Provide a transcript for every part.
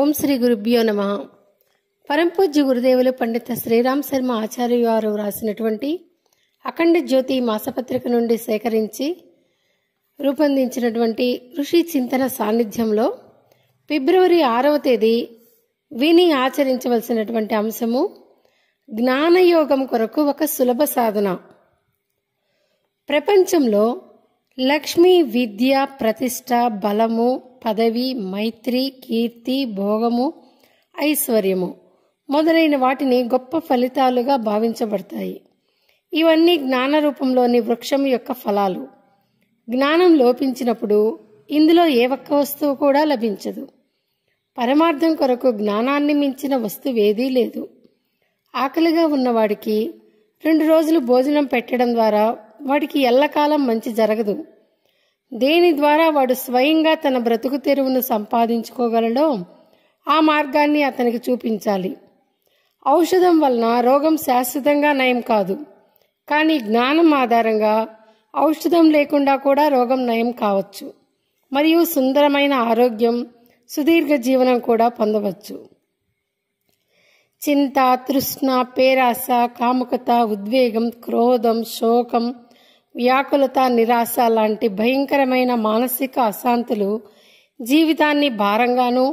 ఓం శ్రీ గురుభ్యో నమ పరంపూజ్య గురుదేవులు పండిత శ్రీరామ్ శర్మ ఆచార్య వారు రాసినటువంటి అఖండ జ్యోతి మాసపత్రిక నుండి సేకరించి రూపొందించినటువంటి ఋషి చింతన సాన్నిధ్యంలో ఫిబ్రవరి ఆరవ తేదీ విని ఆచరించవలసినటువంటి అంశము జ్ఞానయోగం కొరకు ఒక సులభ సాధన ప్రపంచంలో లక్ష్మి విద్య ప్రతిష్ట బలము పదవి మైత్రి కీర్తి భోగము ఐశ్వర్యము మొదలైన వాటిని గొప్ప ఫలితాలుగా భావించబడతాయి ఇవన్నీ జ్ఞాన రూపంలోని వృక్షం యొక్క ఫలాలు జ్ఞానం లోపించినప్పుడు ఇందులో ఏ ఒక్క వస్తువు కూడా లభించదు పరమార్థం కొరకు జ్ఞానాన్ని మించిన వస్తువేదీ లేదు ఆకలిగా ఉన్నవాడికి రెండు రోజులు భోజనం పెట్టడం ద్వారా వాడికి ఎల్లకాలం మంచి జరగదు దేని ద్వారా వాడు స్వయంగా తన బ్రతుకు తెరువును సంపాదించుకోగలడో ఆ మార్గాన్ని అతనికి చూపించాలి ఔషధం వలన రోగం శాశ్వతంగా నయం కాదు కానీ జ్ఞానం ఆధారంగా ఔషధం లేకుండా కూడా రోగం నయం కావచ్చు మరియు సుందరమైన ఆరోగ్యం సుదీర్ఘ జీవనం కూడా పొందవచ్చు చింత తృష్ణ పేరాస కాముకత ఉద్వేగం క్రోధం శోకం వ్యాకులత నిరాశ లాంటి భయంకరమైన మానసిక అశాంతులు జీవితాన్ని భారంగానూ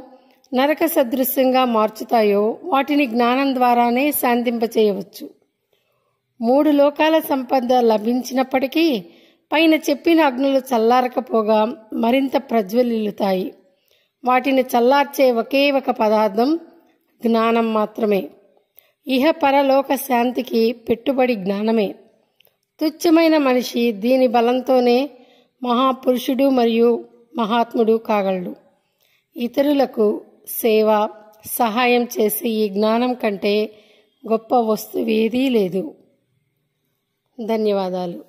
నరక సదృశ్యంగా మార్చుతాయో వాటిని జ్ఞానం ద్వారానే శాంతింపచేయవచ్చు మూడు లోకాల సంపద లభించినప్పటికీ పైన చెప్పిన అగ్నులు చల్లారకపోగా మరింత ప్రజ్వలిల్లుతాయి వాటిని చల్లార్చే ఒకే ఒక పదార్థం జ్ఞానం మాత్రమే ఇహ పరలోక శాంతికి పెట్టుబడి జ్ఞానమే తుచ్చమైన మనిషి దీని బలంతోనే మహాపురుషుడు మరియు మహాత్ముడు కాగలడు ఇతరులకు సేవ సహాయం చేసే ఈ జ్ఞానం కంటే గొప్ప వస్తువేదీ లేదు ధన్యవాదాలు